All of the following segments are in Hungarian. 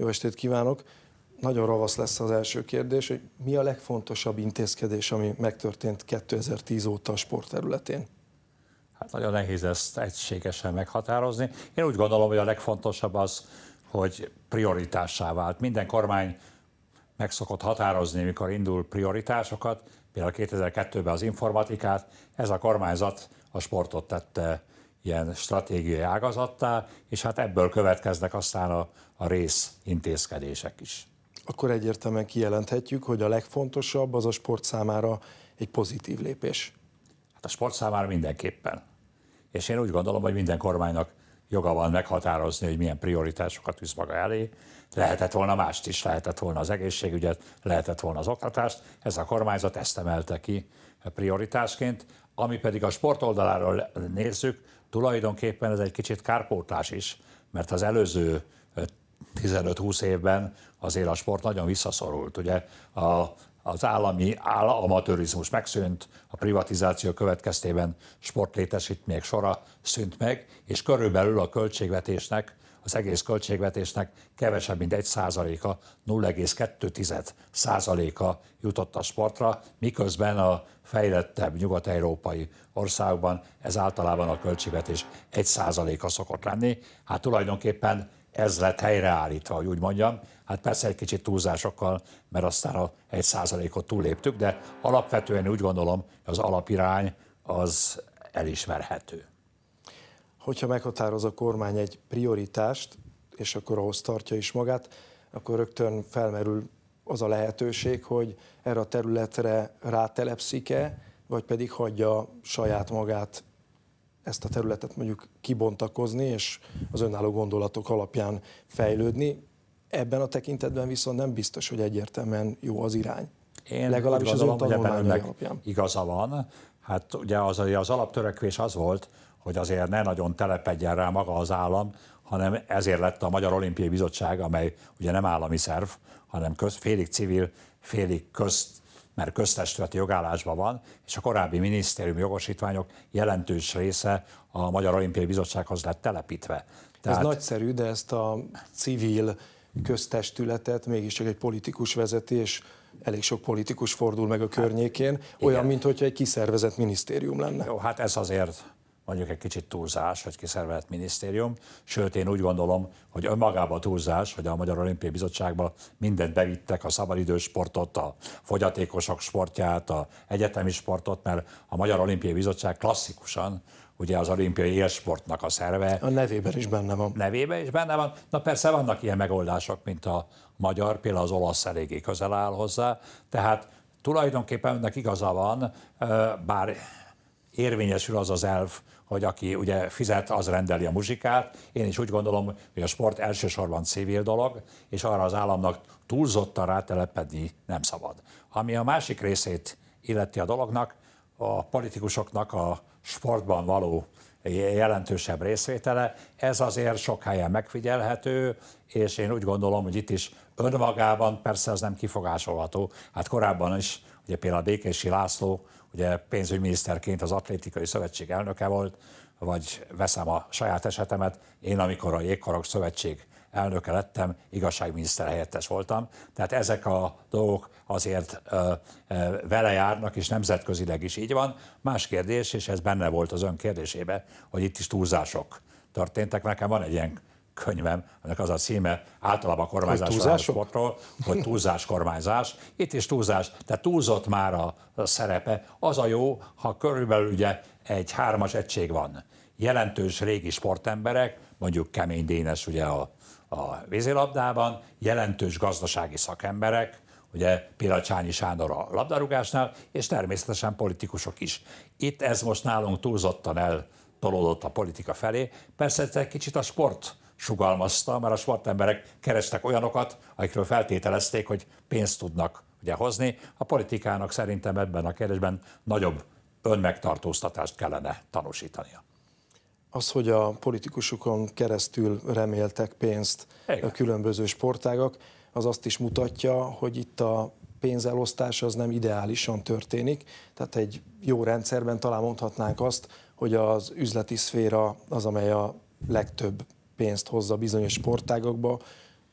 Jó estét kívánok! Nagyon ravasz lesz az első kérdés, hogy mi a legfontosabb intézkedés, ami megtörtént 2010 óta a sportterületén? Hát nagyon nehéz ezt egységesen meghatározni. Én úgy gondolom, hogy a legfontosabb az, hogy prioritássá vált. Minden kormány meg szokott határozni, mikor indul prioritásokat, például 2002-ben az informatikát, ez a kormányzat a sportot tette ilyen stratégiai ágazattá, és hát ebből következnek aztán a, a rész intézkedések is. Akkor egyértelműen kijelenthetjük, hogy a legfontosabb az a sport számára egy pozitív lépés. Hát a sport számára mindenképpen. És én úgy gondolom, hogy minden kormánynak joga van meghatározni, hogy milyen prioritásokat tűz maga elé. Lehetett volna mást is, lehetett volna az egészségügyet, lehetett volna az oktatást. Ez a kormányzat ezt emelte ki prioritásként. Ami pedig a sport oldaláról nézzük, tulajdonképpen ez egy kicsit kárpótlás is, mert az előző 15-20 évben azért a sport nagyon visszaszorult. Ugye a, az állami áll, amatőrizmus megszűnt, a privatizáció következtében sportlétesítmények sora szűnt meg, és körülbelül a költségvetésnek az egész költségvetésnek kevesebb, mint 1 százaléka, 0,2 százaléka jutott a sportra, miközben a fejlettebb nyugat-európai országban ez általában a költségvetés 1 százaléka szokott lenni. Hát tulajdonképpen ez lett helyreállítva, hogy úgy mondjam. Hát persze egy kicsit túlzásokkal, mert aztán a 1 százalékot túlléptük, de alapvetően úgy gondolom, hogy az alapirány az elismerhető hogyha meghatároz a kormány egy prioritást, és akkor ahhoz tartja is magát, akkor rögtön felmerül az a lehetőség, hogy erre a területre rátelepszik-e, vagy pedig hagyja saját magát ezt a területet mondjuk kibontakozni, és az önálló gondolatok alapján fejlődni. Ebben a tekintetben viszont nem biztos, hogy egyértelműen jó az irány. Én legalábbis az ön tanulmányai alapján. Igaza van, hát ugye az, az alaptörekvés az volt, hogy azért ne nagyon telepedjen rá maga az állam, hanem ezért lett a Magyar Olimpiai Bizottság, amely ugye nem állami szerv, hanem köz, félig civil, félig közt, mert köztestületi jogállásban van, és a korábbi minisztérium jogosítványok jelentős része a Magyar Olimpiai Bizottsághoz lett telepítve. Tehát... Ez nagyszerű, de ezt a civil köztestületet mégiscsak egy politikus vezetés. és elég sok politikus fordul meg a hát, környékén, hát, olyan, mintha egy kiszervezett minisztérium lenne. Jó, hát ez azért mondjuk egy kicsit túlzás, hogy kiszervezett minisztérium, sőt én úgy gondolom, hogy önmagában túlzás, hogy a Magyar Olimpiai Bizottságban mindent bevittek, a szabadidős sportot, a fogyatékosok sportját, a egyetemi sportot, mert a Magyar Olimpiai Bizottság klasszikusan ugye az olimpiai élsportnak a szerve. A nevében is benne van. Nevében is benne van. Na persze vannak ilyen megoldások, mint a magyar, például az olasz eléggé közel áll hozzá, tehát tulajdonképpen önnek igaza van, bár érvényesül az az elv, hogy aki ugye fizet, az rendeli a muzsikát. Én is úgy gondolom, hogy a sport elsősorban civil dolog, és arra az államnak túlzottan rátelepedni nem szabad. Ami a másik részét illeti a dolognak, a politikusoknak a sportban való jelentősebb részvétele. Ez azért sok helyen megfigyelhető, és én úgy gondolom, hogy itt is önmagában persze ez nem kifogásolható. Hát korábban is, ugye például Békési László, ugye pénzügyminiszterként az Atlétikai Szövetség elnöke volt, vagy veszem a saját esetemet, én amikor a Jégkorok Szövetség elnöke lettem, igazságminiszter helyettes voltam. Tehát ezek a dolgok azért ö, ö, vele járnak, és nemzetközileg is így van. Más kérdés, és ez benne volt az ön kérdésébe, hogy itt is túlzások történtek. Nekem van egy ilyen könyvem, ennek az a címe általában a kormányzás sportról, hogy túlzás kormányzás. Itt is túlzás, tehát túlzott már a, a szerepe. Az a jó, ha körülbelül ugye egy hármas egység van. Jelentős régi sportemberek, mondjuk Kemény Dénes ugye a a vízilabdában, jelentős gazdasági szakemberek, ugye például Csányi Sándor a labdarúgásnál, és természetesen politikusok is. Itt ez most nálunk túlzottan eltolódott a politika felé. Persze egy kicsit a sport sugalmazta, mert a sportemberek kerestek olyanokat, akikről feltételezték, hogy pénzt tudnak ugye hozni. A politikának szerintem ebben a kérdésben nagyobb önmegtartóztatást kellene tanúsítania az, hogy a politikusokon keresztül reméltek pénzt Igen. a különböző sportágak, az azt is mutatja, hogy itt a pénzelosztás az nem ideálisan történik, tehát egy jó rendszerben talán mondhatnánk azt, hogy az üzleti szféra az, amely a legtöbb pénzt hozza bizonyos sportágakba,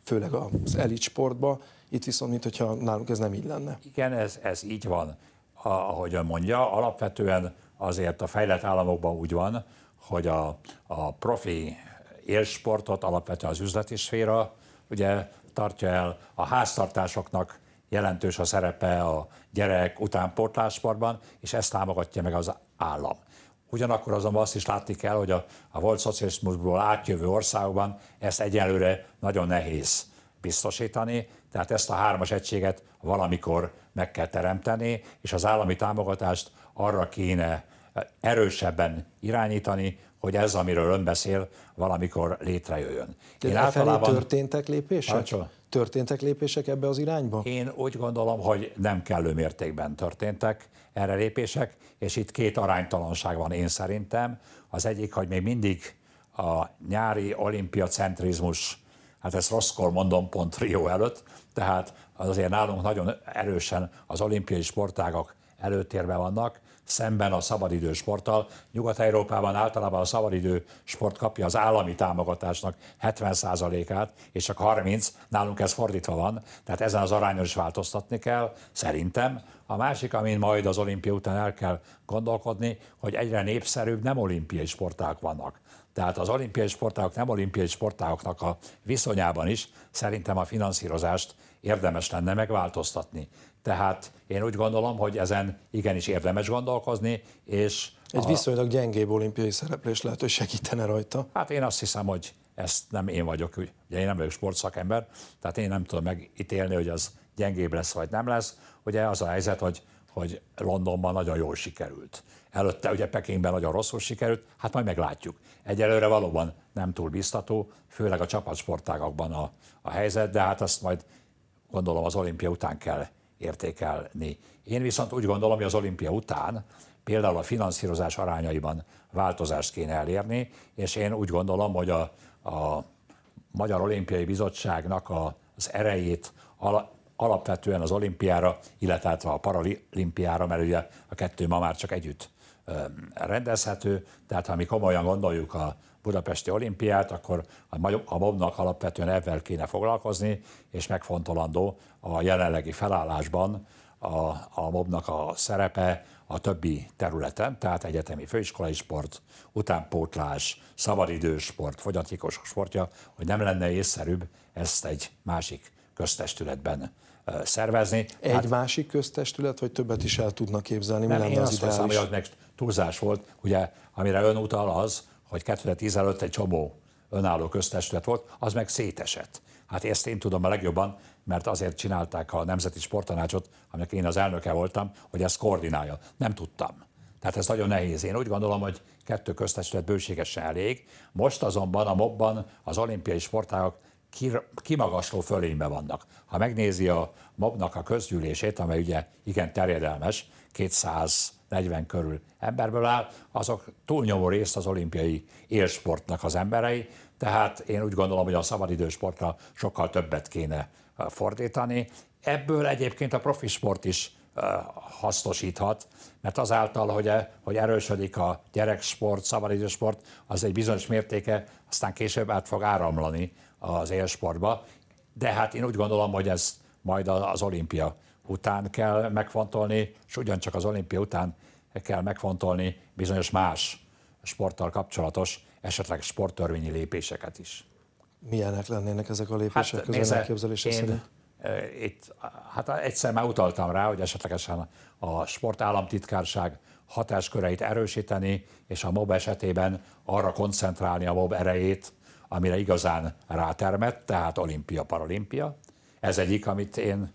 főleg az elit sportba, itt viszont, mint hogyha nálunk ez nem így lenne. Igen, ez, ez így van. Ahogyan mondja, alapvetően azért a fejlett államokban úgy van, hogy a, a profi élsportot alapvetően az üzleti szféra ugye tartja el, a háztartásoknak jelentős a szerepe a gyerek utánportlásparban, és ezt támogatja meg az állam. Ugyanakkor azonban azt is látni kell, hogy a, a volt szocializmusból átjövő országban ezt egyelőre nagyon nehéz biztosítani, tehát ezt a hármas egységet valamikor meg kell teremteni, és az állami támogatást arra kéne erősebben irányítani, hogy ez, amiről ön beszél, valamikor létrejöjjön. Én De e általában... történtek lépések? Hácsol? Történtek lépések ebbe az irányba? Én úgy gondolom, hogy nem kellő mértékben történtek erre lépések, és itt két aránytalanság van én szerintem. Az egyik, hogy még mindig a nyári olimpiacentrizmus, hát ezt rosszkor mondom pont Rio előtt, tehát azért nálunk nagyon erősen az olimpiai sportágak előtérben vannak, szemben a szabadidő sporttal. Nyugat-Európában általában a szabadidő sport kapja az állami támogatásnak 70%-át, és csak 30, nálunk ez fordítva van, tehát ezen az arányon is változtatni kell, szerintem. A másik, amin majd az olimpia után el kell gondolkodni, hogy egyre népszerűbb nem olimpiai sporták vannak. Tehát az olimpiai sportágok nem olimpiai sportágoknak a viszonyában is szerintem a finanszírozást érdemes lenne megváltoztatni. Tehát én úgy gondolom, hogy ezen igenis érdemes gondolkozni, és... Egy a... viszonylag gyengébb olimpiai szereplés lehet, hogy segítene rajta. Hát én azt hiszem, hogy ezt nem én vagyok, ugye én nem vagyok sportszakember, tehát én nem tudom megítélni, hogy az gyengébb lesz vagy nem lesz. Ugye az a helyzet, hogy, hogy Londonban nagyon jól sikerült. Előtte ugye Pekingben nagyon rosszul sikerült, hát majd meglátjuk. Egyelőre valóban nem túl biztató, főleg a csapatsportágakban a, a helyzet, de hát azt majd gondolom az olimpia után kell értékelni. Én viszont úgy gondolom, hogy az olimpia után például a finanszírozás arányaiban változást kéne elérni, és én úgy gondolom, hogy a, a Magyar Olimpiai Bizottságnak a, az erejét ala, alapvetően az olimpiára, illetve hát a paralimpiára, mert ugye a kettő ma már csak együtt rendezhető, tehát ha mi komolyan gondoljuk a budapesti olimpiát, akkor a a nak alapvetően ebben kéne foglalkozni, és megfontolandó a jelenlegi felállásban a, a mobnak a szerepe a többi területen, tehát egyetemi főiskolai sport, utánpótlás, szabadidős sport, fogyatékos sportja, hogy nem lenne észszerűbb ezt egy másik köztestületben szervezni. Egy hát, másik köztestület, vagy többet is el tudnak képzelni? Mi nem, lenne én az azt hiszem, hogy az túlzás volt, ugye, amire ön utal az, hogy 2010 előtt egy csomó önálló köztestület volt, az meg szétesett. Hát ezt én tudom a legjobban, mert azért csinálták a Nemzeti Sporttanácsot, aminek én az elnöke voltam, hogy ezt koordinálja. Nem tudtam. Tehát ez nagyon nehéz. Én úgy gondolom, hogy kettő köztestület bőségesen elég. Most azonban a mobban az olimpiai sportágak kimagasló fölényben vannak. Ha megnézi a mobnak a közgyűlését, amely ugye igen terjedelmes, 200 40 körül emberből áll, azok túlnyomó részt az olimpiai élsportnak az emberei, tehát én úgy gondolom, hogy a szabadidősportra sokkal többet kéne fordítani. Ebből egyébként a profi sport is hasznosíthat, mert azáltal, hogy, e, hogy erősödik a gyereksport, szabadidősport, az egy bizonyos mértéke aztán később át fog áramlani az élsportba, de hát én úgy gondolom, hogy ez majd az olimpia után kell megfontolni, és ugyancsak az olimpia után kell megfontolni bizonyos más sporttal kapcsolatos, esetleg sporttörvényi lépéseket is. Milyenek lennének ezek a lépések hát, közön elképzelése én, szerint? E, itt, hát egyszer már utaltam rá, hogy esetlegesen a sportállamtitkárság hatásköreit erősíteni, és a MOB esetében arra koncentrálni a MOB erejét, amire igazán rátermett, tehát olimpia, paralimpia. Ez egyik, amit én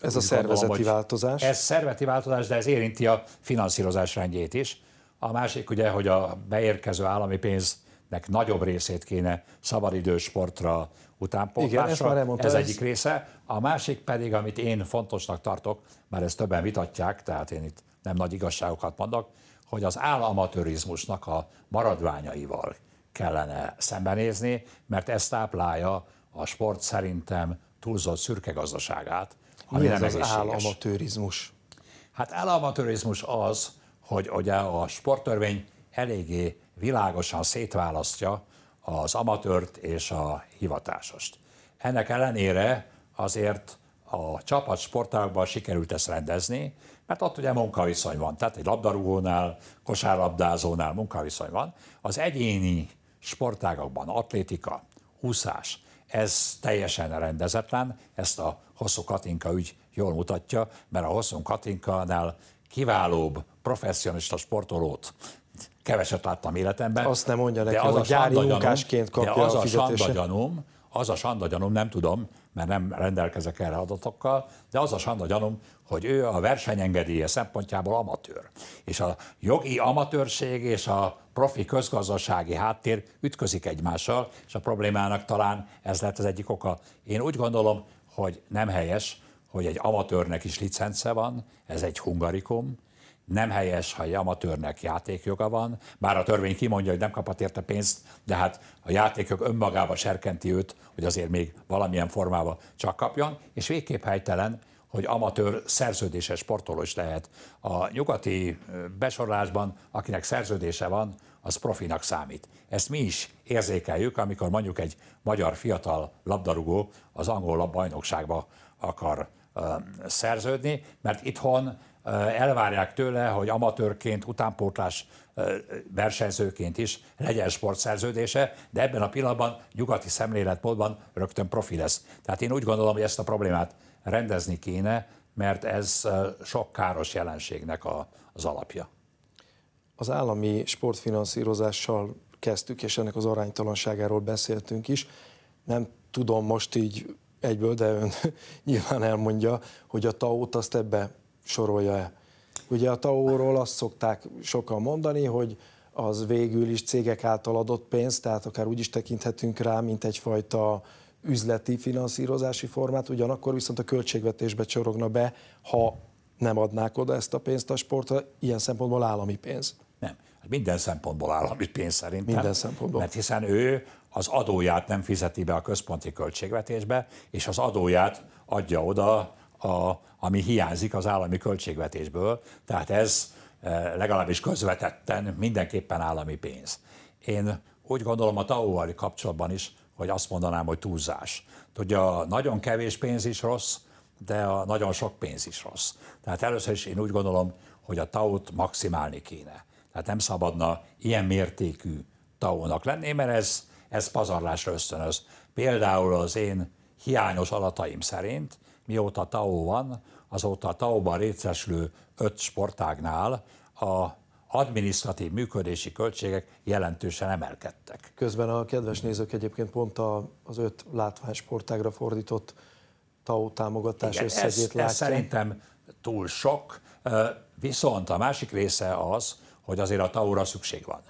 ez a szervezeti gondolom, változás? Ez szervezeti változás, de ez érinti a finanszírozás rendjét is. A másik ugye, hogy a beérkező állami pénznek nagyobb részét kéne szabadidős sportra, utánpótlásra. Igen, ez már ez, ez egyik része. A másik pedig, amit én fontosnak tartok, mert ezt többen vitatják, tehát én itt nem nagy igazságokat mondok, hogy az államatőrizmusnak a maradványaival kellene szembenézni, mert ez táplálja a sport szerintem túlzott szürke gazdaságát, ami Mi ez az államatőrizmus? Hát államatőrizmus az, hogy ugye a sporttörvény eléggé világosan szétválasztja az amatőrt és a hivatásost. Ennek ellenére azért a csapat sportágban sikerült ezt rendezni, mert ott ugye munkaviszony van, tehát egy labdarúgónál, kosárlabdázónál munkaviszony van. Az egyéni sportágakban atlétika, úszás, ez teljesen rendezetlen, ezt a hosszú Katinka ügy jól mutatja, mert a hosszú Katinkanál kiválóbb professzionista sportolót keveset láttam életemben. Azt nem mondja neki, az a gyári munkásként kapja az a, a sandagyanum, az a sandagyanum, nem tudom, mert nem rendelkezek erre adatokkal, de az a sandagyanum, hogy ő a versenyengedélye szempontjából amatőr. És a jogi amatőrség és a profi közgazdasági háttér ütközik egymással, és a problémának talán ez lett az egyik oka. Én úgy gondolom, hogy nem helyes, hogy egy amatőrnek is licence van, ez egy hungarikum, nem helyes, ha egy amatőrnek játékjoga van, bár a törvény kimondja, hogy nem kaphat érte pénzt, de hát a játékjog önmagába serkenti őt, hogy azért még valamilyen formában csak kapjon, és végképp helytelen, hogy amatőr szerződéses sportoló is lehet. A nyugati besorolásban, akinek szerződése van, az profinak számít. Ezt mi is érzékeljük, amikor mondjuk egy magyar fiatal labdarúgó az angol labbajnokságba akar szerződni, mert itthon elvárják tőle, hogy amatőrként, utánpótlás versenyzőként is legyen sportszerződése, de ebben a pillanatban nyugati szemléletmódban rögtön profi lesz. Tehát én úgy gondolom, hogy ezt a problémát rendezni kéne, mert ez sok káros jelenségnek a, az alapja. Az állami sportfinanszírozással kezdtük, és ennek az aránytalanságáról beszéltünk is. Nem tudom most így egyből, de ön nyilván elmondja, hogy a TAO-t azt ebbe sorolja-e. Ugye a TAO-ról azt szokták sokan mondani, hogy az végül is cégek által adott pénz, tehát akár úgy is tekinthetünk rá, mint egyfajta üzleti finanszírozási formát, ugyanakkor viszont a költségvetésbe csorogna be, ha nem adnák oda ezt a pénzt a sportra, ilyen szempontból állami pénz. Nem, hát minden szempontból állami pénz szerintem. Minden szempontból. Mert hiszen ő az adóját nem fizeti be a központi költségvetésbe, és az adóját adja oda, a, ami hiányzik az állami költségvetésből. Tehát ez eh, legalábbis közvetetten mindenképpen állami pénz. Én úgy gondolom a tao kapcsolatban is vagy azt mondanám, hogy túlzás. Tudja, nagyon kevés pénz is rossz, de a nagyon sok pénz is rossz. Tehát először is én úgy gondolom, hogy a TAU-t maximálni kéne. Tehát nem szabadna ilyen mértékű TAU-nak lenni, mert ez, ez pazarlásra ösztönöz. Például az én hiányos alataim szerint, mióta tau van, azóta a tau ban részesülő öt sportágnál a adminisztratív működési költségek jelentősen emelkedtek. Közben a kedves nézők egyébként pont a, az öt látványsportágra fordított TAO támogatás Igen, összegét ez, Ez szerintem túl sok, viszont a másik része az, hogy azért a tao szükség van.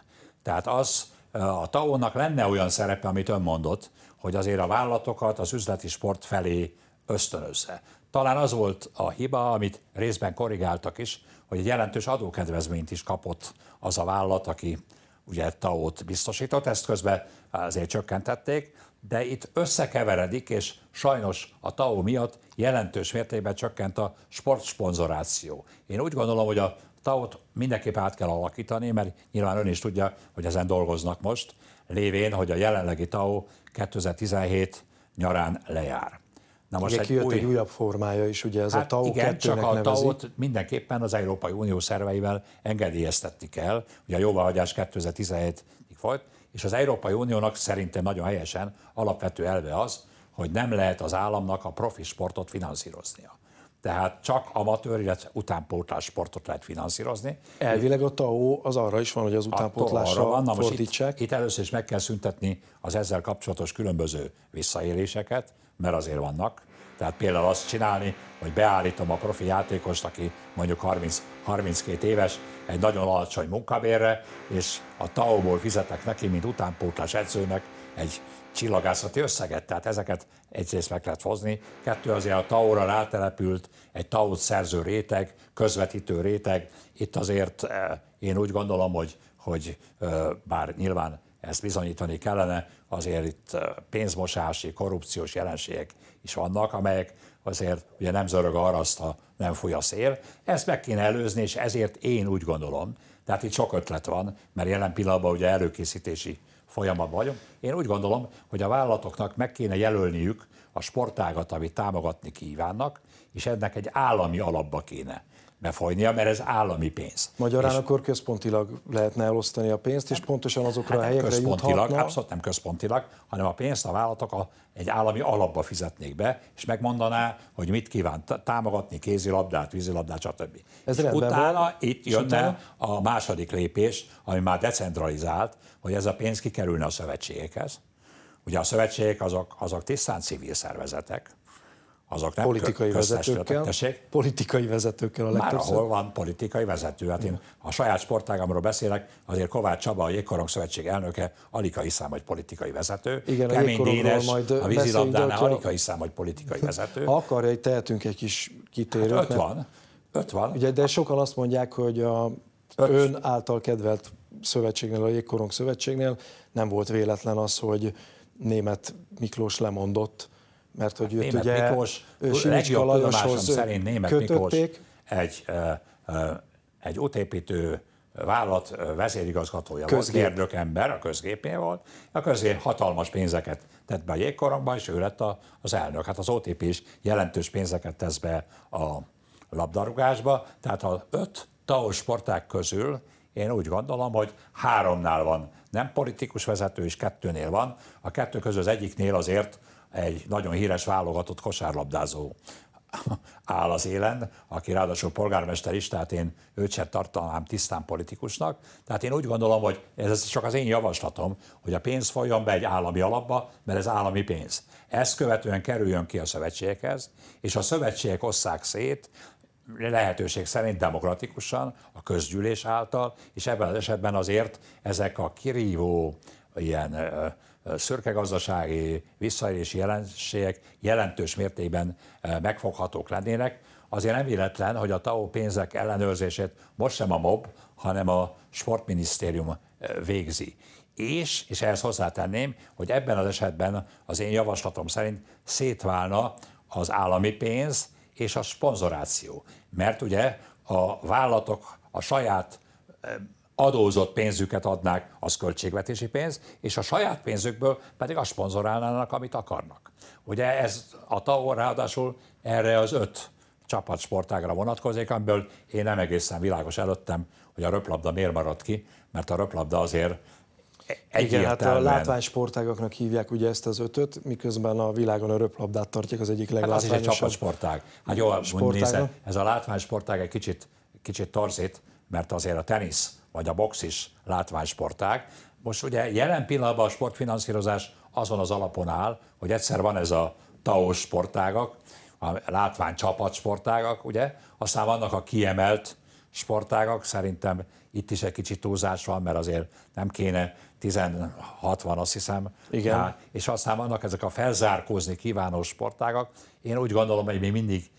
Tehát az, a TAO-nak lenne olyan szerepe, amit ön mondott, hogy azért a vállalatokat az üzleti sport felé ösztönözze. Talán az volt a hiba, amit részben korrigáltak is, hogy egy jelentős adókedvezményt is kapott az a vállalat, aki ugye TAO-t biztosított, ezt közben azért csökkentették, de itt összekeveredik, és sajnos a TAO miatt jelentős mértékben csökkent a sportsponzoráció. Én úgy gondolom, hogy a TAO-t mindenképp át kell alakítani, mert nyilván ön is tudja, hogy ezen dolgoznak most, lévén, hogy a jelenlegi TAO 2017 nyarán lejár. Na most egy, új... egy újabb formája is, ugye ez hát a TAO igen, csak a tao mindenképpen az Európai Unió szerveivel engedélyeztetni kell, ugye a jóváhagyás 2017-ig folyt, és az Európai Uniónak szerintem nagyon helyesen alapvető elve az, hogy nem lehet az államnak a profi sportot finanszíroznia. Tehát csak amatőr, illetve utánpótlás sportot lehet finanszírozni. Elvileg a TAO az arra is van, hogy az utánpótlásra van. Na, fordítsák. Itt, itt először is meg kell szüntetni az ezzel kapcsolatos különböző visszaéléseket, mert azért vannak. Tehát például azt csinálni, hogy beállítom a profi játékost, aki mondjuk 30, 32 éves, egy nagyon alacsony munkabérre, és a TAO-ból fizetek neki, mint utánpótlás edzőnek egy csillagászati összeget. Tehát ezeket egyrészt meg lehet hozni. Kettő azért a TAO-ra rátelepült egy tao szerző réteg, közvetítő réteg. Itt azért eh, én úgy gondolom, hogy, hogy eh, bár nyilván ezt bizonyítani kellene, azért itt pénzmosási, korrupciós jelenségek is vannak, amelyek azért ugye nem zörög a haraszt, ha nem fúj a szél. Ezt meg kéne előzni, és ezért én úgy gondolom, tehát itt sok ötlet van, mert jelen pillanatban ugye előkészítési folyamat vagyunk. Én úgy gondolom, hogy a vállalatoknak meg kéne jelölniük a sportágat, amit támogatni kívánnak, és ennek egy állami alapba kéne befolynia, mert ez állami pénz. Magyarán és akkor központilag lehetne elosztani a pénzt, és pontosan azokra hát a helyekre központilag, juthatna. Abszolút nem központilag, hanem a pénzt a vállalatok a, egy állami alapba fizetnék be, és megmondaná, hogy mit kíván támogatni, kézilabdát, vízilabdát, stb. Ez és utána van. itt jönne utána? a második lépés, ami már decentralizált, hogy ez a pénz kikerülne a szövetségekhez. Ugye a szövetségek azok, azok tisztán civil szervezetek, azok nem politikai vezetőkkel, tessék? politikai vezetőkkel a legtöbbször. Már ahol van politikai vezető. Hát én a saját sportágamról beszélek, azért Kovács Csaba, a Jégkorong Szövetség elnöke, alig a hiszem, hogy politikai vezető. Igen, Kemény a Dénes, majd a vízilabdánál alig a hiszem, hogy politikai vezető. Ha akar, hogy tehetünk egy kis kitérőt. Hát öt van. Öt van. Ugye, de sokan azt mondják, hogy a öt. ön által kedvelt szövetségnél, a Jégkorong Szövetségnél nem volt véletlen az, hogy német Miklós lemondott mert hogy őt ugye Miklós, ő Simicska Lajoshoz szerint német kötötték. Miklós egy, egy útépítő vállalat vezérigazgatója Közgép. volt, érdök ember, a közgépén volt, a közgép hatalmas pénzeket tett be a jégkoromba, és ő lett a, az elnök. Hát az OTP is jelentős pénzeket tesz be a labdarúgásba, tehát a öt taos sporták közül én úgy gondolom, hogy háromnál van nem politikus vezető, és kettőnél van. A kettő közül az egyiknél azért egy nagyon híres válogatott kosárlabdázó áll az élen, aki ráadásul polgármester is, tehát én őt sem tartanám tisztán politikusnak. Tehát én úgy gondolom, hogy ez csak az én javaslatom, hogy a pénz folyjon be egy állami alapba, mert ez állami pénz. Ezt követően kerüljön ki a szövetségekhez, és a szövetségek osszák szét, lehetőség szerint demokratikusan, a közgyűlés által, és ebben az esetben azért ezek a kirívó ilyen szürkegazdasági visszaélési jelenségek jelentős mértékben megfoghatók lennének. Azért nem véletlen, hogy a TAO pénzek ellenőrzését most sem a MOB, hanem a sportminisztérium végzi. És, és ehhez hozzátenném, hogy ebben az esetben az én javaslatom szerint szétválna az állami pénz és a szponzoráció. Mert ugye a vállalatok a saját adózott pénzüket adnák, az költségvetési pénz, és a saját pénzükből pedig azt sponzorálnának, amit akarnak. Ugye ez a TAO ráadásul erre az öt csapatsportágra vonatkozik, amiből én nem egészen világos előttem, hogy a röplabda miért maradt ki, mert a röplabda azért igen, hát a látványsportágaknak hívják ugye ezt az ötöt, miközben a világon a röplabdát tartják az egyik leglátványosabb. Hát az is egy csapatsportág. Hát jó, nézze, ez a látványsportág egy kicsit, kicsit torzít, mert azért a tenisz vagy a box is látványsporták. Most ugye jelen pillanatban a sportfinanszírozás azon az alapon áll, hogy egyszer van ez a TAO sportágak, a látvány csapat sportágak, ugye, aztán vannak a kiemelt sportágak, szerintem itt is egy kicsit túlzás van, mert azért nem kéne 16 van, azt hiszem. Igen. Rá, és aztán vannak ezek a felzárkózni kívánó sportágak. Én úgy gondolom, hogy még mindig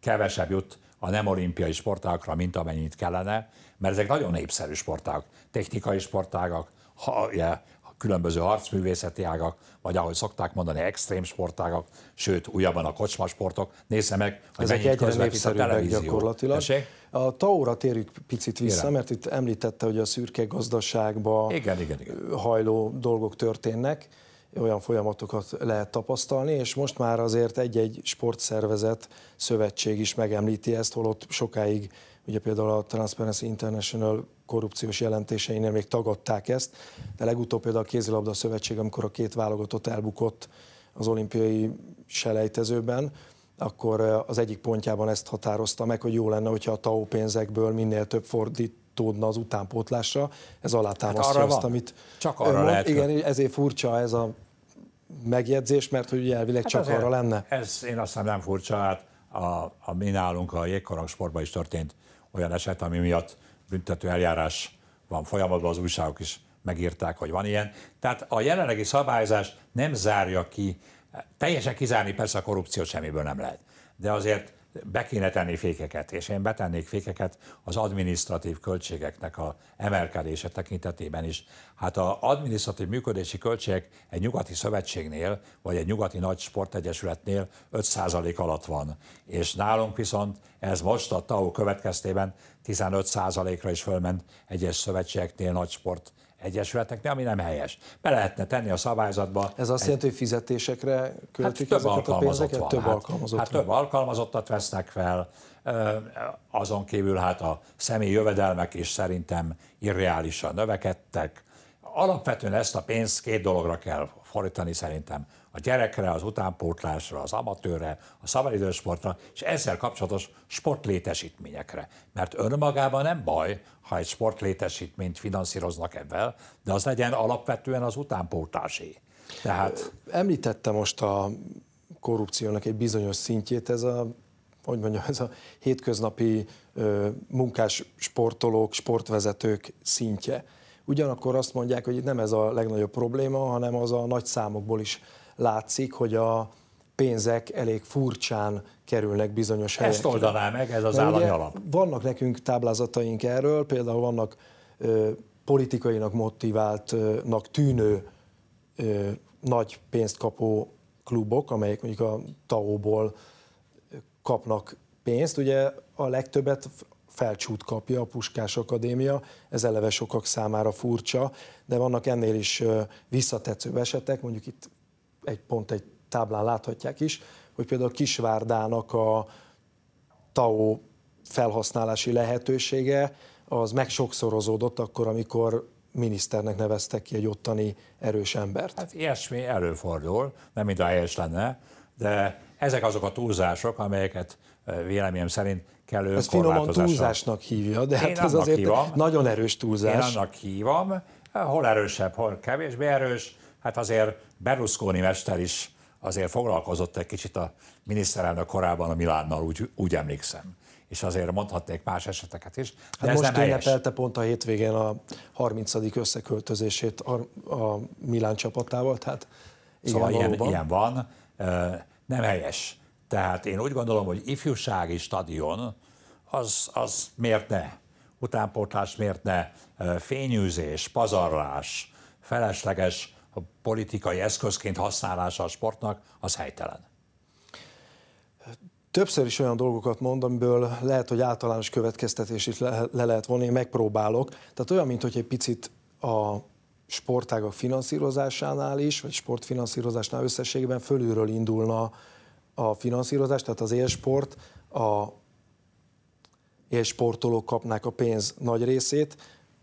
kevesebb jut a nem olimpiai sportágakra, mint amennyit kellene, mert ezek nagyon népszerű sporták, technikai sportágak, ha, ja, különböző harcművészeti ágak, vagy ahogy szokták mondani, extrém sportágak, sőt, újabban a kocsmasportok. Nézze meg, hogy Ezek egyre népszerűbbek gyakorlatilag. Tessék? A Taura térjük picit vissza, igen. mert itt említette, hogy a szürke gazdaságba igen, igen, igen. hajló dolgok történnek olyan folyamatokat lehet tapasztalni, és most már azért egy-egy sportszervezet, szövetség is megemlíti ezt, holott sokáig, ugye például a Transparency International korrupciós jelentéseinél még tagadták ezt, de legutóbb például a kézilabda szövetség, amikor a két válogatott elbukott az olimpiai selejtezőben, akkor eh, az egyik pontjában ezt határozta meg, hogy jó lenne, hogyha a TAO pénzekből minél több fordít, tudna az utánpótlásra, ez alátámasztja hát azt, van. amit Csak arra mond, lehet, igen, ezért furcsa ez a megjegyzés, mert hogy elvileg hát csak arra lenne? Ez én azt hiszem nem furcsa, hát a, a mi nálunk a jégkorong sportban is történt olyan eset, ami miatt büntető eljárás van folyamatban, az újságok is megírták, hogy van ilyen. Tehát a jelenlegi szabályzás nem zárja ki, teljesen kizárni persze a korrupciót semmiből nem lehet, de azért be kéne tenni fékeket, és én betennék fékeket az adminisztratív költségeknek a emelkedése tekintetében is. Hát az adminisztratív működési költségek egy nyugati szövetségnél, vagy egy nyugati nagy sportegyesületnél 5% alatt van, és nálunk viszont ez most a TAO következtében 15%-ra is fölment egyes szövetségeknél, nagy sport egyesületeknél, ami nem helyes. Be lehetne tenni a szabályzatba. Ez azt egy... jelenti, hogy fizetésekre költik hát ezeket a pénzeket? Van. Több hát, alkalmazott hát, több alkalmazottat vesznek fel, azon kívül hát a személy jövedelmek is szerintem irreálisan növekedtek. Alapvetően ezt a pénzt két dologra kell fordítani szerintem a gyerekre, az utánpótlásra, az amatőrre, a szabadidősportra, és ezzel kapcsolatos sportlétesítményekre. Mert önmagában nem baj, ha egy sportlétesítményt finanszíroznak ebben, de az legyen alapvetően az utánpótlásé. Tehát... Említette most a korrupciónak egy bizonyos szintjét, ez a hogy mondjam, ez a hétköznapi ö, munkás sportolók, sportvezetők szintje. Ugyanakkor azt mondják, hogy itt nem ez a legnagyobb probléma, hanem az a nagy számokból is látszik, hogy a pénzek elég furcsán kerülnek bizonyos helyekre. Ezt oldaná meg ez az állami alap. Vannak nekünk táblázataink erről, például vannak ö, politikainak motiváltnak tűnő ö, nagy pénzt kapó klubok, amelyek mondjuk a TAO-ból kapnak pénzt. Ugye a legtöbbet felcsút kapja a Puskás Akadémia, ez eleve sokak számára furcsa, de vannak ennél is visszatetszőbb esetek, mondjuk itt egy pont egy táblán láthatják is, hogy például Kisvárdának a TAO felhasználási lehetősége az megsokszorozódott akkor, amikor miniszternek neveztek ki egy ottani erős embert. Hát ilyesmi előfordul, nem mind a helyes lenne, de ezek azok a túlzások, amelyeket véleményem szerint kellő Ez finoman túlzásnak hívja, de hát ez azért hívom, nagyon erős túlzás. Én annak hívom, hol erősebb, hol kevésbé erős, hát azért Berlusconi mester is azért foglalkozott egy kicsit a miniszterelnök korában a Milánnal, úgy, úgy emlékszem és azért mondhatnék más eseteket is. hát most ünnepelte pont a hétvégén a 30. összeköltözését a, a Milán csapatával, tehát szóval ilyen, ilyen van, nem helyes. Tehát én úgy gondolom, hogy ifjúsági stadion, az, az miért ne? Utánpótlás miért ne? Fényűzés, pazarlás, felesleges a politikai eszközként használása a sportnak, az helytelen. Többször is olyan dolgokat mond, amiből lehet, hogy általános következtetés is le, lehet vonni, én megpróbálok. Tehát olyan, mint hogy egy picit a sportágak finanszírozásánál is, vagy sportfinanszírozásnál összességében fölülről indulna a finanszírozás, tehát az élsport, a élsportolók kapnák a pénz nagy részét,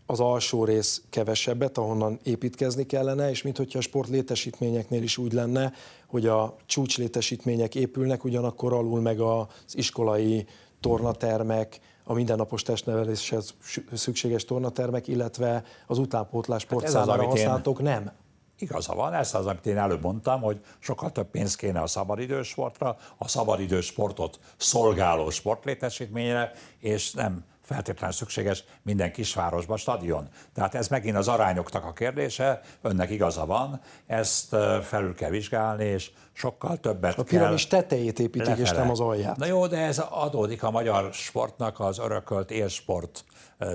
az alsó rész kevesebbet, ahonnan építkezni kellene, és mintha a sport létesítményeknél is úgy lenne, hogy a csúcs létesítmények épülnek, ugyanakkor alul meg az iskolai tornatermek, a mindennapos testneveléshez szükséges tornatermek, illetve az utánpótlás sportszámára hát használtok nem. Igaza van, ez az, amit én előbb mondtam, hogy sokkal több pénz kéne a szabadidősportra, a szabadidősportot szolgáló sportlétesítményre, és nem feltétlenül szükséges minden kisvárosban stadion. Tehát ez megint az arányoknak a kérdése, önnek igaza van, ezt felül kell vizsgálni, és sokkal többet A piramis kell tetejét építik, lefele. és nem az alját. Na jó, de ez adódik a magyar sportnak az örökölt élsport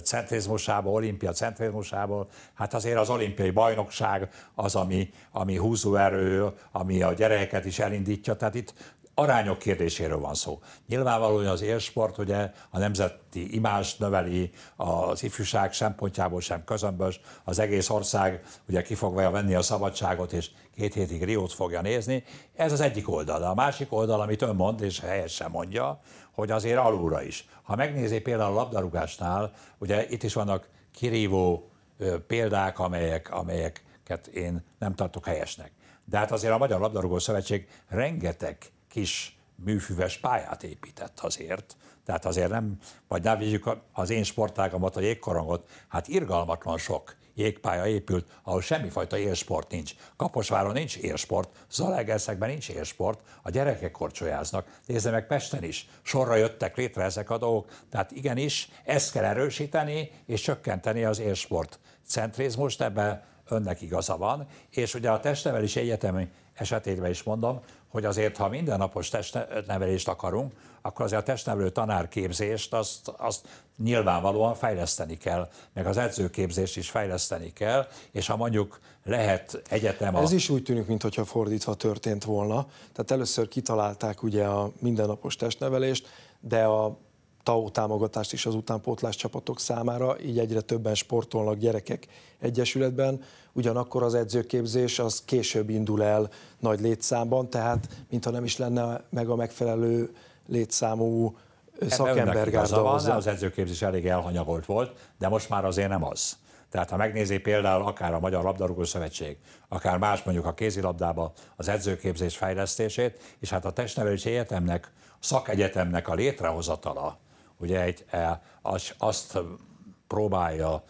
centrizmusából, olimpia centrizmusából. Hát azért az olimpiai bajnokság az, ami, ami húzóerő, ami a gyerekeket is elindítja. Tehát itt arányok kérdéséről van szó. Nyilvánvalóan az élsport ugye a nemzeti imást növeli az ifjúság szempontjából sem közömbös, az egész ország ugye ki fogja venni a szabadságot, és két hétig Riót fogja nézni. Ez az egyik oldala. A másik oldal, amit ön mond, és helyesen mondja, hogy azért alulra is. Ha megnézi például a labdarúgásnál, ugye itt is vannak kirívó példák, amelyek, amelyeket én nem tartok helyesnek. De hát azért a Magyar Labdarúgó Szövetség rengeteg kis műfüves pályát épített azért, tehát azért nem, vagy ne vigyük az én sportágamat, a jégkorongot, hát irgalmatlan sok jégpálya épült, ahol semmifajta élsport nincs. Kaposváron nincs élsport, Zalaegerszegben nincs élsport, a gyerekek korcsolyáznak. Nézze meg Pesten is, sorra jöttek létre ezek a dolgok. Tehát igenis, ezt kell erősíteni és csökkenteni az élsport centrizmust, ebben önnek igaza van, és ugye a testnevelési egyetemi esetében is mondom, hogy azért, ha mindennapos testnevelést akarunk, akkor azért a testnevelő tanárképzést azt, azt nyilvánvalóan fejleszteni kell, meg az edzőképzést is fejleszteni kell, és ha mondjuk lehet egyetem a... Ez is úgy tűnik, mintha fordítva történt volna. Tehát először kitalálták ugye a mindennapos testnevelést, de a TAO támogatást is az utánpótlás csapatok számára, így egyre többen sportolnak gyerekek egyesületben, ugyanakkor az edzőképzés az később indul el nagy létszámban, tehát mintha nem is lenne meg a megfelelő létszámú szakembergárda hozzá. Az edzőképzés elég elhanyagolt volt, de most már azért nem az. Tehát ha megnézi például akár a Magyar Labdarúgó Szövetség, akár más mondjuk a kézilabdába az edzőképzés fejlesztését, és hát a testnevelési egyetemnek, szakegyetemnek a létrehozatala, ugye egy, e, az, azt próbálja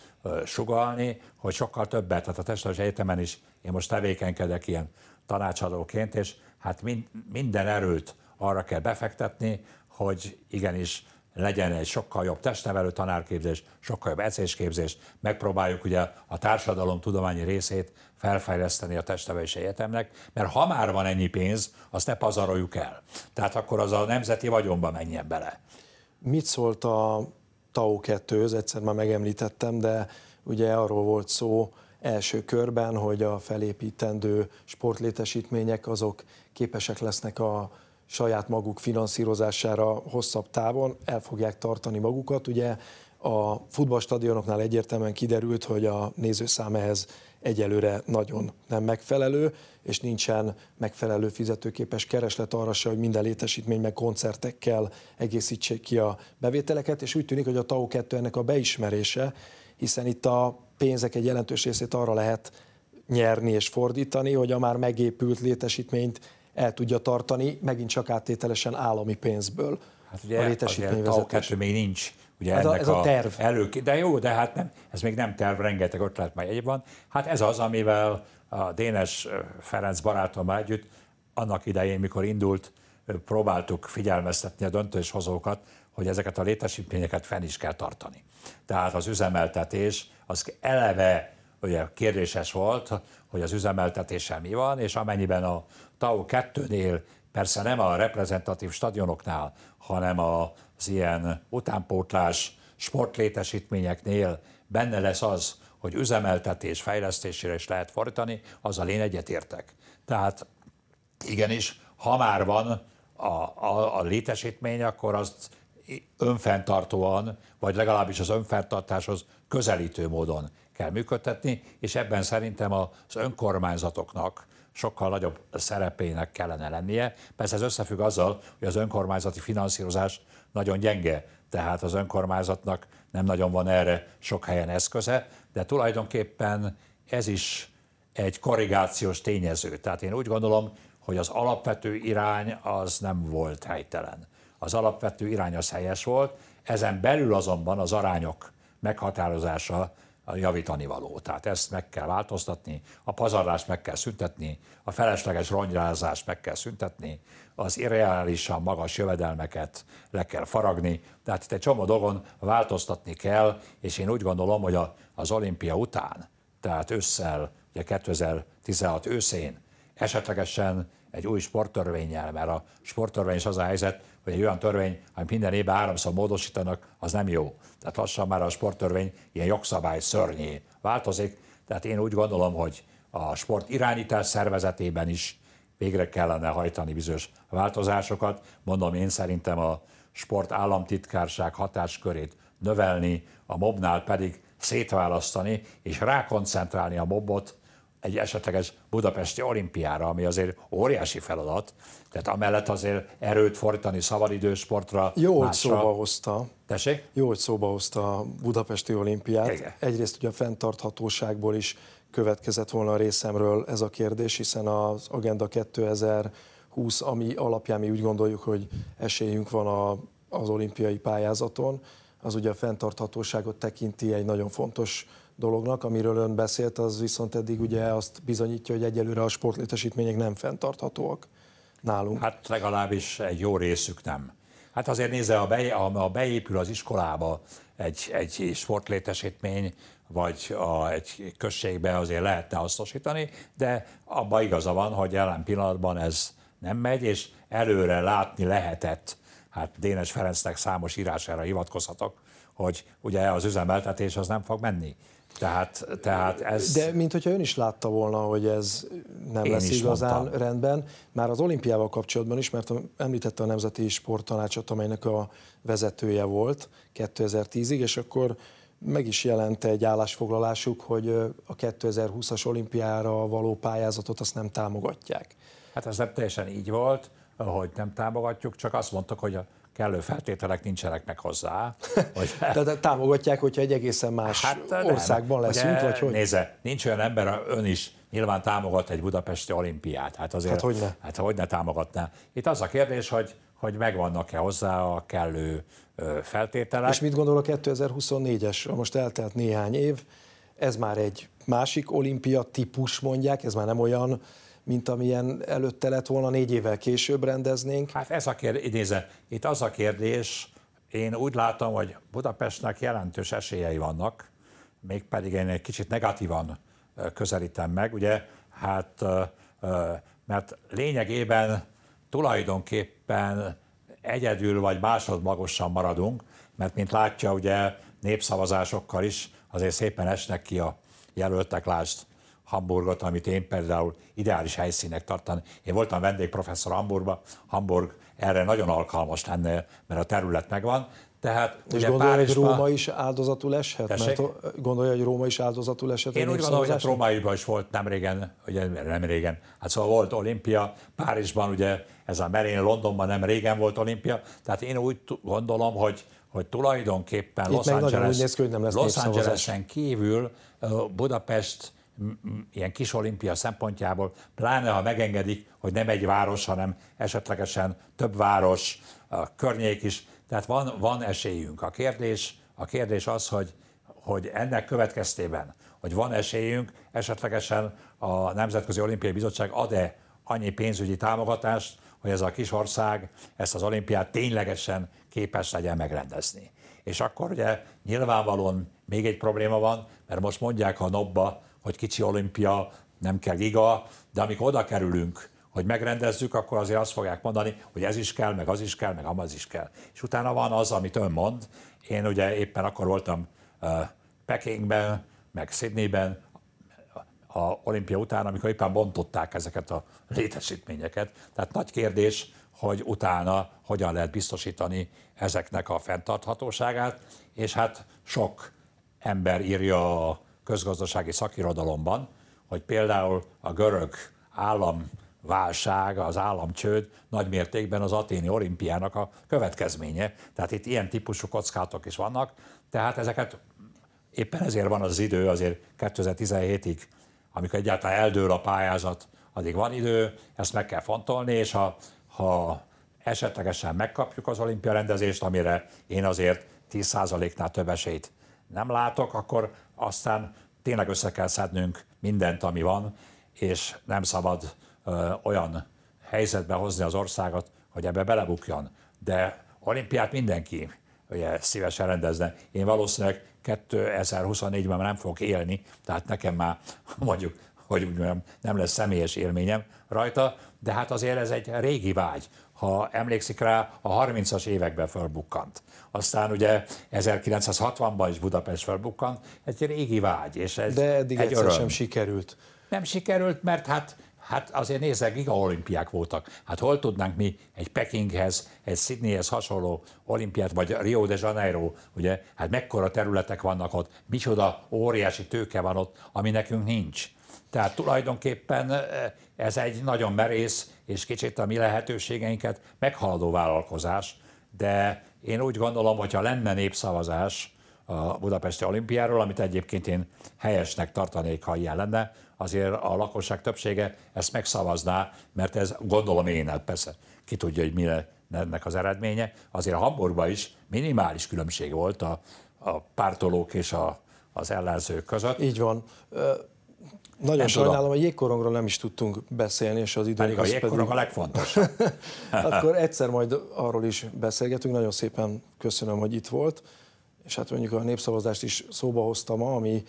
sugalni, hogy sokkal többet, tehát a testes Egyetemen is én most tevékenykedek ilyen tanácsadóként, és hát mind, minden erőt arra kell befektetni, hogy igenis legyen egy sokkal jobb testnevelő tanárképzés, sokkal jobb ecésképzés. Megpróbáljuk ugye a társadalom tudományi részét felfejleszteni a testnevelési egyetemnek, mert ha már van ennyi pénz, azt ne pazaroljuk el. Tehát akkor az a nemzeti vagyonba menjen bele mit szólt a TAO 2-höz, egyszer már megemlítettem, de ugye arról volt szó első körben, hogy a felépítendő sportlétesítmények azok képesek lesznek a saját maguk finanszírozására hosszabb távon, el fogják tartani magukat. Ugye a futballstadionoknál egyértelműen kiderült, hogy a nézőszám ehhez egyelőre nagyon nem megfelelő, és nincsen megfelelő fizetőképes kereslet arra se, hogy minden létesítmény meg koncertekkel egészítsék ki a bevételeket, és úgy tűnik, hogy a TAO 2 ennek a beismerése, hiszen itt a pénzek egy jelentős részét arra lehet nyerni és fordítani, hogy a már megépült létesítményt el tudja tartani, megint csak áttételesen állami pénzből. Hát ugye a létesítmény azért, még nincs Ugye ez, a, ez a, a terv. Elő, de jó, de hát nem, ez még nem terv, rengeteg ötlet már egy van. Hát ez az, amivel a Dénes Ferenc barátom együtt annak idején, mikor indult, próbáltuk figyelmeztetni a döntéshozókat, hogy ezeket a létesítményeket fenn is kell tartani. Tehát az üzemeltetés az eleve ugye kérdéses volt, hogy az üzemeltetéssel mi van, és amennyiben a TAO 2-nél persze nem a reprezentatív stadionoknál, hanem az ilyen utánpótlás sportlétesítményeknél benne lesz az, hogy üzemeltetés, fejlesztésére is lehet fordítani, a én egyetértek. Tehát igenis, ha már van a, a, a létesítmény, akkor azt önfenntartóan, vagy legalábbis az önfenntartáshoz közelítő módon kell működtetni, és ebben szerintem az önkormányzatoknak, sokkal nagyobb szerepének kellene lennie. Persze ez összefügg azzal, hogy az önkormányzati finanszírozás nagyon gyenge, tehát az önkormányzatnak nem nagyon van erre sok helyen eszköze, de tulajdonképpen ez is egy korrigációs tényező. Tehát én úgy gondolom, hogy az alapvető irány az nem volt helytelen. Az alapvető irány az helyes volt, ezen belül azonban az arányok meghatározása javítani való. Tehát ezt meg kell változtatni, a pazarlást meg kell szüntetni, a felesleges rongyrázást meg kell szüntetni, az irreálisan magas jövedelmeket le kell faragni. Tehát itt egy csomó dolgon változtatni kell, és én úgy gondolom, hogy a, az olimpia után, tehát ősszel, ugye 2016 őszén esetlegesen egy új sporttörvényel, mert a sporttörvény is az a helyzet, hogy egy olyan törvény, amit minden évben háromszor módosítanak, az nem jó. Tehát lassan már a sporttörvény ilyen jogszabály szörnyé változik, tehát én úgy gondolom, hogy a sport irányítás szervezetében is végre kellene hajtani bizonyos változásokat. Mondom, én szerintem a sport államtitkárság hatáskörét növelni, a mobnál pedig szétválasztani és rákoncentrálni a mobot egy esetleges budapesti olimpiára, ami azért óriási feladat, tehát amellett azért erőt fordítani szabadidősportra. Jó, hogy szóba hozta. Tessék? Jó, hogy szóba hozta a budapesti olimpiát. Igen. Egyrészt ugye a fenntarthatóságból is következett volna a részemről ez a kérdés, hiszen az Agenda 2020, ami alapján mi úgy gondoljuk, hogy esélyünk van a, az olimpiai pályázaton, az ugye a fenntarthatóságot tekinti egy nagyon fontos dolognak, amiről ön beszélt, az viszont eddig ugye azt bizonyítja, hogy egyelőre a sportlétesítmények nem fenntarthatóak nálunk. Hát legalábbis egy jó részük nem. Hát azért nézze, a a a beépül az iskolába egy, egy sportlétesítmény, vagy a, egy községbe azért lehetne hasznosítani, de abban igaza van, hogy jelen pillanatban ez nem megy, és előre látni lehetett, hát Dénes Ferencnek számos írására hivatkozhatok, hogy ugye az üzemeltetés az nem fog menni. Tehát, tehát ez... De mint hogyha ön is látta volna, hogy ez nem Én lesz igazán mondtam. rendben. Már az olimpiával kapcsolatban is, mert említette a Nemzeti Sporttanácsot, amelynek a vezetője volt 2010-ig, és akkor meg is jelent egy állásfoglalásuk, hogy a 2020-as olimpiára való pályázatot azt nem támogatják. Hát ez nem teljesen így volt, hogy nem támogatjuk, csak azt mondtak, hogy a kellő feltételek nincsenek meg hozzá. Hogy... Tehát támogatják, hogyha egy egészen más hát, országban nem. leszünk, Ugye, vagy hogy? Nézze, nincs olyan ember, ön is nyilván támogat egy budapesti olimpiát. Hát azért, hát hogyne. Hát hogyne támogatná. Itt az a kérdés, hogy, hogy megvannak-e hozzá a kellő feltételek. És mit gondol a 2024-es, most eltelt néhány év, ez már egy másik olimpia típus mondják, ez már nem olyan mint amilyen előtte lett volna négy évvel később rendeznénk. Hát ez a kérdés, nézze, itt az a kérdés, én úgy látom, hogy Budapestnek jelentős esélyei vannak, mégpedig én egy kicsit negatívan közelítem meg, ugye, hát mert lényegében tulajdonképpen egyedül vagy másodmagosan maradunk, mert mint látja, ugye népszavazásokkal is azért szépen esnek ki a jelöltek, lásd Hamburgot, amit én például ideális helyszínek tartan. Én voltam vendégprofesszor Hamburgba, Hamburg erre nagyon alkalmas lenne, mert a terület megvan, tehát, és ugye gondolja, Párizsba... hogy Róma is áldozatul eshet? Tessék? Mert gondolja, hogy Róma is áldozatul eshet? Én úgy gondolom, hogy hát Rómaiban is volt nem régen, ugye nem régen, hát szóval volt olimpia, Párizsban ugye ez a merén, Londonban nem régen volt olimpia, tehát én úgy gondolom, hogy, hogy tulajdonképpen Itt Los, Angeles, néz ki, hogy nem lesz Los Angelesen kívül Budapest ilyen kis olimpia szempontjából, pláne ha megengedik, hogy nem egy város, hanem esetlegesen több város, a környék is. Tehát van, van esélyünk. A kérdés, a kérdés az, hogy, hogy ennek következtében, hogy van esélyünk, esetlegesen a Nemzetközi Olimpiai Bizottság ad-e annyi pénzügyi támogatást, hogy ez a kis ország ezt az olimpiát ténylegesen képes legyen megrendezni. És akkor ugye nyilvánvalóan még egy probléma van, mert most mondják a nobba, hogy kicsi olimpia, nem kell giga, de amikor oda kerülünk, hogy megrendezzük, akkor azért azt fogják mondani, hogy ez is kell, meg az is kell, meg amaz is kell. És utána van az, amit ön mond. Én ugye éppen akkor voltam Pekingben, meg Sydneyben, a olimpia után, amikor éppen bontották ezeket a létesítményeket. Tehát nagy kérdés, hogy utána hogyan lehet biztosítani ezeknek a fenntarthatóságát, és hát sok ember írja a közgazdasági szakirodalomban, hogy például a görög államválság, az államcsőd nagy mértékben az aténi olimpiának a következménye. Tehát itt ilyen típusú kockátok is vannak, tehát ezeket éppen ezért van az idő azért 2017-ig, amikor egyáltalán eldől a pályázat, addig van idő, ezt meg kell fontolni, és ha, ha esetlegesen megkapjuk az olimpia rendezést, amire én azért 10%-nál több esélyt nem látok, akkor aztán tényleg össze kell szednünk mindent, ami van, és nem szabad ö, olyan helyzetbe hozni az országot, hogy ebbe belebukjon. De olimpiát mindenki ugye, szívesen rendezne. Én valószínűleg 2024-ben nem fogok élni, tehát nekem már mondjuk, hogy úgy mondjam, nem lesz személyes élményem rajta, de hát azért ez egy régi vágy, ha emlékszik rá, a 30-as években fölbukkant. Aztán ugye 1960-ban is Budapest fölbukkant, egy régi vágy. És ez De eddig egy egyszer öröm. sem sikerült. Nem sikerült, mert hát Hát azért nézzek, olimpiák voltak. Hát hol tudnánk mi egy Pekinghez, egy Sydneyhez hasonló olimpiát, vagy Rio de Janeiro, ugye? Hát mekkora területek vannak ott, micsoda óriási tőke van ott, ami nekünk nincs. Tehát tulajdonképpen eh, ez egy nagyon merész és kicsit a mi lehetőségeinket meghaladó vállalkozás, de én úgy gondolom, hogy ha lenne népszavazás a Budapesti olimpiáról, amit egyébként én helyesnek tartanék, ha ilyen lenne, azért a lakosság többsége ezt megszavazná, mert ez gondolom én, hát persze ki tudja, hogy mi ennek az eredménye. Azért a Hamburgban is minimális különbség volt a, a pártolók és a, az ellenzők között. Így van. Nagyon nem sajnálom, tudom. a jégkorongról nem is tudtunk beszélni, és az idő pedig... A jégkorong pedig... a legfontosabb. Akkor egyszer majd arról is beszélgetünk. Nagyon szépen köszönöm, hogy itt volt. És hát mondjuk a népszavazást is szóba hoztam, ami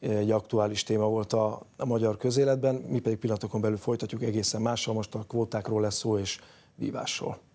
egy aktuális téma volt a magyar közéletben, mi pedig pillanatokon belül folytatjuk egészen mással, most a kvótákról lesz szó és vívásról.